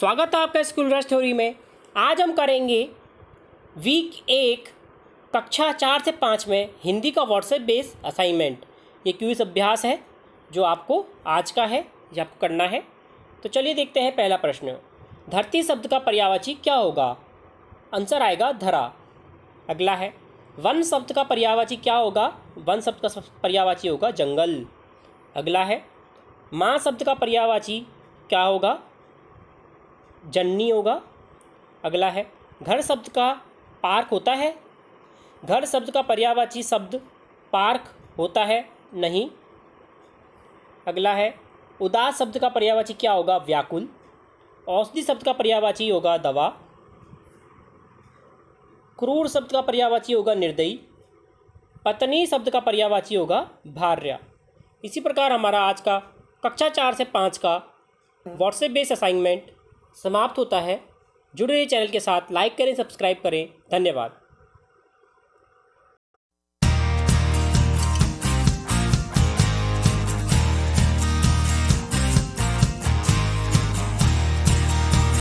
स्वागत है आपका स्कूल रस थ्योरी में आज हम करेंगे वीक एक कक्षा चार से पाँच में हिंदी का व्हाट्सएप बेस असाइनमेंट ये क्यूज अभ्यास है जो आपको आज का है या आपको करना है तो चलिए देखते हैं पहला प्रश्न धरती शब्द का पर्यावाची क्या होगा आंसर आएगा धरा अगला है वन शब्द का पर्यावाची क्या होगा वन शब्द का पर्यावाची होगा जंगल अगला है माँ शब्द का पर्यावाची क्या होगा जननी होगा अगला है घर शब्द का पार्क होता है घर शब्द का पर्यावाची शब्द पार्क होता है नहीं अगला है उदास शब्द का पर्यावाची क्या होगा व्याकुल औषधि शब्द का पर्यावाची होगा दवा क्रूर शब्द का पर्यावाची होगा निर्दयी पत्नी शब्द का पर्यावाची होगा भार्य इसी प्रकार हमारा आज का कक्षा चार से पाँच का व्हाट्सएप बेस्ड असाइनमेंट समाप्त होता है जुड़े रहिए चैनल के साथ लाइक करें सब्सक्राइब करें धन्यवाद